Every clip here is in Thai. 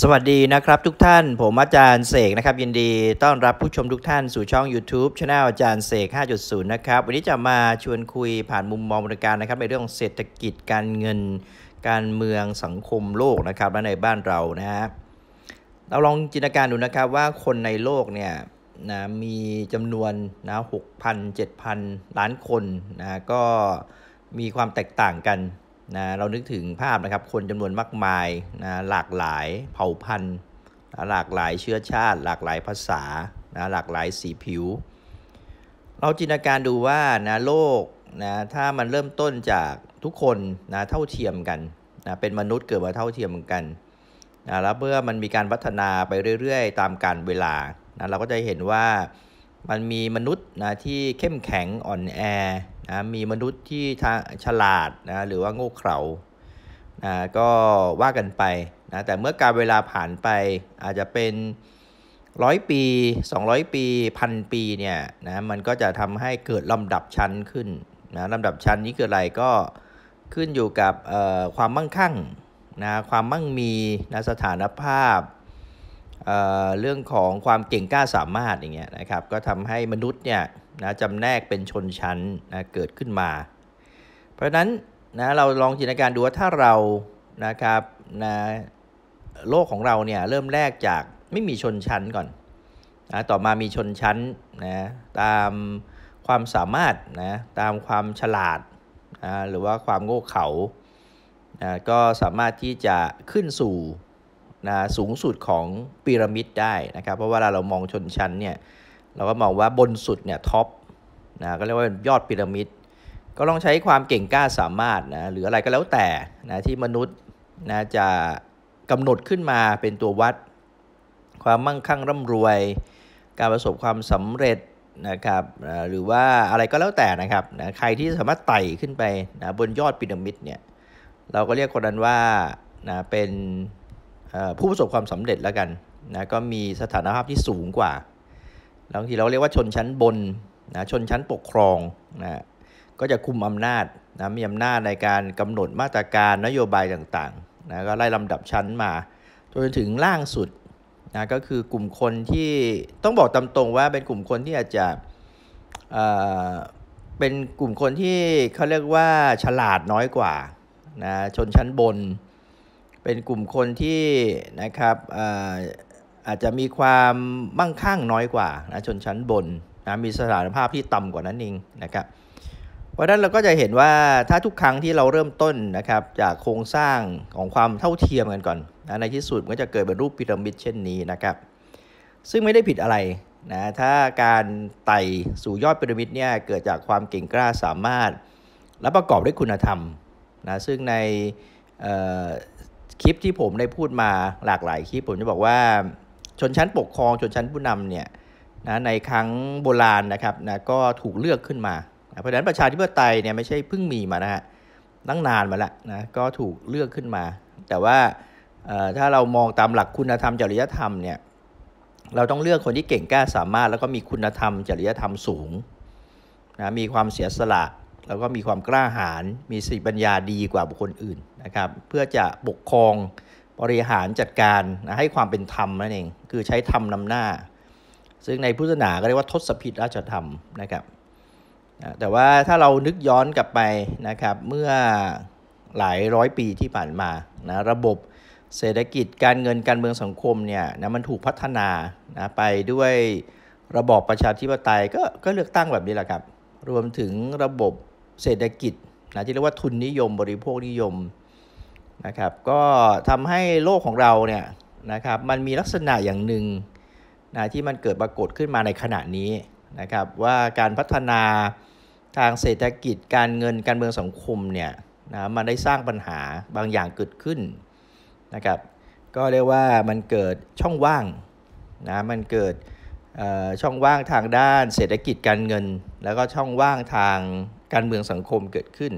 สวัสดีนะครับทุกท่านผมอาจารย์เสกนะครับ ยินดีต้อนรับผู้ชมทุกท่านสู่ช่อง YouTube ช anel อาจารย์เสก5.0 นะครับ วันนี้จะมาชวนคุยผ่านมุมมองบริการนะครับในเรื่องเศรษฐกิจการเงิน การเมืองสังคมโลกนะครับในบ้านเรานะฮะเราลองจินตนาการดูนะครับว่าคนในโลกเนี่ยนะมีจำนวนนะ6,000 7,000 ล้านคนนะก็มีความแตกต่างกันนะเรานึกถึงภาพนะครับคนจำนวนมากมายนะหลากหลายเผ่าพันธุ์หลากหลายเชื้อชาติ หลากหลายภาษานะหลากหลายสีผิว เราจินตนาการดูว่านะโลกนะถ้ามันเริ่มต้นจากทุกคนนะเท่าเทียมกันนะเป็นมนุษย์เกิดมาเท่าเทียมกันนะแล้วเมื่อมันมีการพัฒนาไปเรื่อยๆ ตามการเวลานะเราก็จะเห็นว่ามันมีมนุษย์นะที่เข้มแข็งอ่อนแอนะมีมนุษย์ที่ฉลาดนะหรือว่าโง่เขลานะก็ว่ากันไปนะแต่เมื่อการเวลาผ่านไปอาจจะเป็นร้อยปี 200 ปีพันปีเนี่ยนะมันก็จะทำให้เกิดลำดับชั้นขึ้นนะลำดับชั้นนี้คืออะไรก็ขึ้นอยู่กับความมั่งคั่งนะความมั่งมีนะสถานภาพเเรื่องของความเก่งกล้าสามารถอย่างเงี้ยนะครับก็ทำให้มนุษย์เนี่ยนะจำแนกเป็นชนชั้นนะเกิดขึ้นมา เพราะนั้นนะเราลองจินตนาการดูว่าถ้าเรานะครับนะโลกของเราเนี่ยเริ่มแรกจากไม่มีชนชั้นก่อนนะต่อมามีชนชั้นนะตามความสามารถนะตามความฉลาดนะหรือว่าความโง่เขลานะก็สามารถที่จะขึ้นสู่นะสูงสุดของพีระมิดได้นะครับเพราะว่าเราเรามองชนชั้นเนี่ยเราก็มองว่าบนสุดเนี่ยท็อปนะก็เรียกว่าเป็นยอดพีระมิดก็ต้องใช้ความเก่งกล้าสามารถนะหรืออะไรก็แล้วแต่นะที่มนุษย์นะจะกำหนดขึ้นมาเป็นตัววัด ความมั่งคั่งร่ำรวยการประสบความสำเร็จนะครับหรือว่าอะไรก็แล้วแต่นะครับนะใครที่สามารถไต่ขึ้นไปนะบนยอดพีระมิดเนี่ยเราก็เรียกคนนั้นว่านะเป็นผู้ประสบความสำเร็จแล้วกันนะก็มีสถานภาพที่สูงกว่าบางทีเราเรียกว่าชนชั้นบนนะชนชั้นปกครองนะก็จะคุมอำนาจนะมีอำนาจในการกำหนดมาตรการนโยบายต่างๆนะก็ไล่ลำดับชั้นมาจนถึงล่างสุดนะก็คือกลุ่มคนที่ต้องบอกตามตรงว่าเป็นกลุ่มคนที่อาจจะเเป็นกลุ่มคนที่เขาเรียกว่าฉลาดน้อยกว่านะชนชั้นบน เป็นกลุ่มคนที่นะครับอาจจะมีความมั่งคั่งน้อยกว่านะชนชั้นบนนะมีสถานภาพที่ต่ำกว่านั้นเองนะครับเพราะนั้นเราก็จะเห็นว่าถ้าทุกครั้งที่เราเริ่มต้นนะครับจากโครงสร้างของความเท่าเทียมกันก่อนนะในที่สุดก็จะเกิดเป็นรูปพีระมิดเช่นนี้นะครับซึ่งไม่ได้ผิดอะไรนะถ้าการไต่สู่ยอดพีระมิดเนี่ยเกิดจากความเก่งกล้าสามารถ และประกอบด้วยคุณธรรมนะซึ่งในคลิปที่ผมได้พูดมาหลากหลายคลิปผมจะบอกว่าชนชั้นปกครองชนชั้นผู้นำเนี่ยนะในครั้งโบราณนะครับนะก็ถูกเลือกขึ้นมา เพราะฉะนั้นประชาธิปไตยเนี่ยไม่ใช่เพิ่งมีมานะฮะตั้งนานมาแล้วนะก็ถูกเลือกขึ้นมา แต่ว่าถ้าเรามองตามหลักคุณธรรมจริยธรรมเนี่ยเราต้องเลือกคนที่เก่งกล้าสามารถแล้วก็มีคุณธรรมจริยธรรมสูงนะมีความเสียสละแล้วก็มีความกล้าหาญมีสติปัญญาดีกว่าบุคคลอื่นนะครับเพื่อจะปกครองบริหารจัดการนะให้ความเป็นธรรมนั่นเองคือใช้ธรรมนำหน้า ซึ่งในพุทธศาสนาก็เรียกว่าทศพิธราชธรรมนะครับแต่ว่าถ้าเรานึกย้อนกลับไปนะครับเมื่อหลายร้อยปีที่ผ่านมานะระบบเศรษฐกิจการเงินการเมืองสังคมเนี่ยนะมันถูกพัฒนานะไปด้วยระบอบประชาธิปไตยก็ก็เลือกตั้งแบบนี้แหละครับ รวมถึงระบบเศรษฐกิจนะที่เรียกว่าทุนนิยม บริโภคนิยมนะครับ ก็ทำให้โลกของเราเนี่ยนะครับ มันมีลักษณะอย่างหนึ่งนะที่มันเกิดปรากฏขึ้นมาในขณะนี้นะครับว่าการพัฒนาทางเศรษฐกิจการเงินการเมืองสังคมเนี่ยนะมันได้สร้างปัญหาบางอย่างเกิดขึ้นนะครับก็เรียกว่ามันเกิดช่องว่างนะมันเกิดช่องว่างทางด้านเศรษฐกิจการเงิน แล้วก็ช่องว่างทางการเมืองสังคมเกิดขึ้น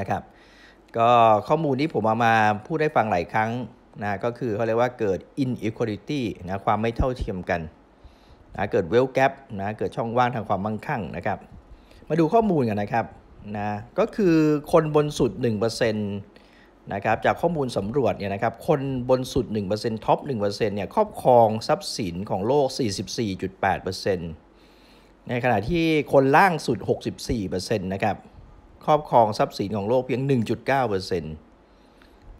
นะครับก็ข้อมูลที่ผมเอามาพูดได้ฟังหลายครั้งนะก็คือเขาเรียกว่าเกิด inequality นะความไม่เท่าเทียมกันนะเกิด wealth gap นะเกิดช่องว่างทางความมั่งคั่งนะครับ มาดูข้อมูลกันนะครับนะก็คือคนบนสุด1%นะครับจากข้อมูลสำรวจเนี่ยนะครับคนบนสุด1%ท็อป1%เนี่ยครอบครองทรัพย์สินของโลก 44.8%ในขณะที่คนล่างสุด 64%นะครับครอบครองทรัพย์สินของโลกเพียง 1.9%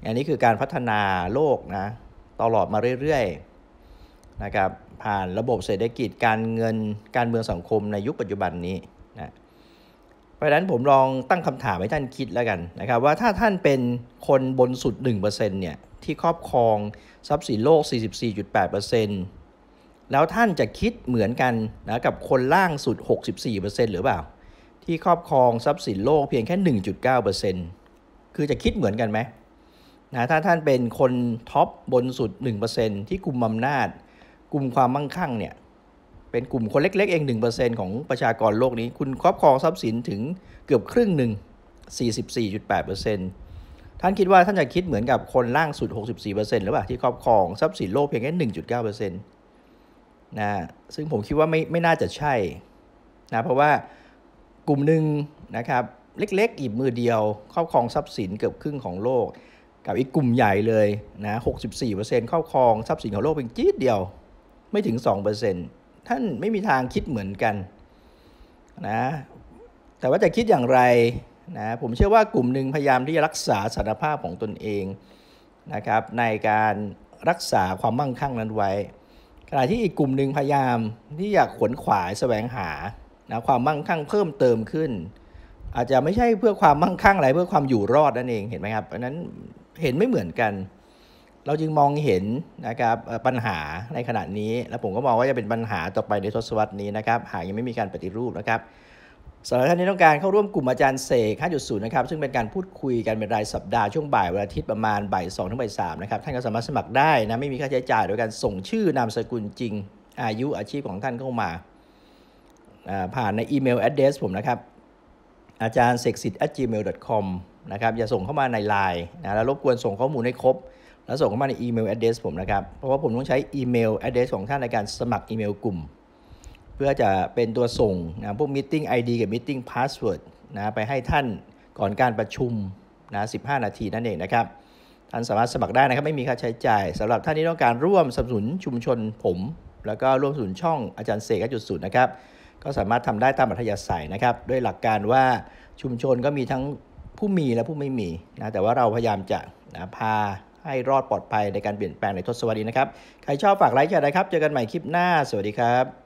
อันนี้คือการพัฒนาโลกนะ ตลอดมาเรื่อยๆนะครับผ่านระบบเศรษฐกิจการเงินการเมืองสังคมในยุคปัจจุบันนี้นะเพราะฉะนั้นผมลองตั้งคำถามให้ท่านคิดแล้วกันนะครับว่าถ้าท่านเป็นคนบนสุด 1%เนี่ยที่ครอบครองทรัพย์สินโลก 44.8%แล้วท่านจะคิดเหมือนกันนะกับคนล่างสุด 64%หรือเปล่าที่ครอบครองทรัพย์สินโลกเพียงแค่ 1.9%คือจะคิดเหมือนกันไหม นะ ถ้าท่านเป็นคนท็อปบนสุด 1%ที่กลุ่มอำนาจ กลุ่มความมั่งคั่งเนี่ย เป็นกลุ่มคนเล็กๆ เอง1%ของประชากรโลกนี้ คุณครอบครองทรัพย์สินถึงเกือบครึ่งหนึ่ง44.8%ท่านคิดว่าท่านจะคิดเหมือนกับคนล่างสุด 64%หรือเปล่าที่ครอบครองทรัพย์สินโลกเพียงแค่1.9%นะ ซึ่งผมคิดว่าไม่ ไม่น่าจะใช่นะเพราะว่ากลุ่มหนึ่งนะครับเล็กๆอีกมือเดียวครอบครองทรัพย์สินเกือบครึ่งของโลก กับอีกกลุ่มใหญ่เลยนะ64%ครอบครองทรัพย์สินของโลกเป็นจี๊ดเดียวไม่ถึง 2%ท่านไม่มีทางคิดเหมือนกันนะแต่ว่าจะคิดอย่างไรนะผมเชื่อว่ากลุ่มหนึ่งพยายามที่จะรักษาสถานภาพของตนเองนะครับในการรักษาความมั่งคั่งนั้นไว้ ขณะที่อีกกลุ่มหนึ่งพยายามที่อยากขวนขวายแสวงหานะความมั่งคั่งเพิ่มเติมขึ้น อาจจะไม่ใช่เพื่อความมั่งคั่งอะไรเพื่อความอยู่รอดนั่นเองเห็นไหมครับเพราะนั้นเห็นไม่เหมือนกัน เราจึงมองเห็นนะครับปัญหาในขณะนี้ และผมก็มองว่าจะเป็นปัญหาต่อไปในทศวรรษนี้นะครับหากยังไม่มีการปฏิรูปนะครับสำหรับท่านที่ต้องการเข้าร่วมกลุ่มอาจารย์เสก5.0นะครับ ซึ่งเป็นการพูดคุยกันเป็นรายสัปดาห์ช่วงบ่ายวันอาทิตย์ประมาณบ่ายสองถึงบ่ายสามนะครับท่านก็สามารถสมัครได้นะไม่มีค่าใช้จ่ายโดยการส่งชื่อนามสกุลจริง อายุอาชีพของท่านเข้ามาผ่านในอีเมลแอดเดสผมนะครับอาจารย์เสกสิทธิ์ gmail.com นะครับอย่าส่งเข้ามาในไลน์นะแล้วรบกวนส่งข้อมูลให้ครบแล้วส่งเข้ามาในอีเมลแอดเดสผมนะครับเพราะว่าผมต้องใช้อีเมลแอดเดสของท่านในการสมัครอีเมลกลุ่มเพื่อจะเป็นตัวส่งนะพวกมิ팅ไอดีกับมิ팅พาสเวิร์ดนะไปให้ท่านก่อนการประชุมนะสินาทีนั่นเองนะครับท่านสามารถสมัครได้นะครับไม่มีค่าใช้จ่ายสำหรับท่านที่ต้องการร่วมสนับสนุนชุมชนผมแล้วก็ร่วมสนุนช่องอาจารย์เสกจุดศูนย์นะครับก็สามารถทำได้ตามอัธยาศัยนะครับ ด้วยหลักการว่าชุมชนก็มีทั้งผู้มีและผู้ไม่มีนะแต่ว่าเราพยายามจะนะพาให้รอดปลอดภัยในการเปลี่ยนแปลงในทศวรรษนี้นะครับ ใครชอบฝากไลค์แชร์นะครับ เจอกันใหม่คลิปหน้าสวัสดีครับ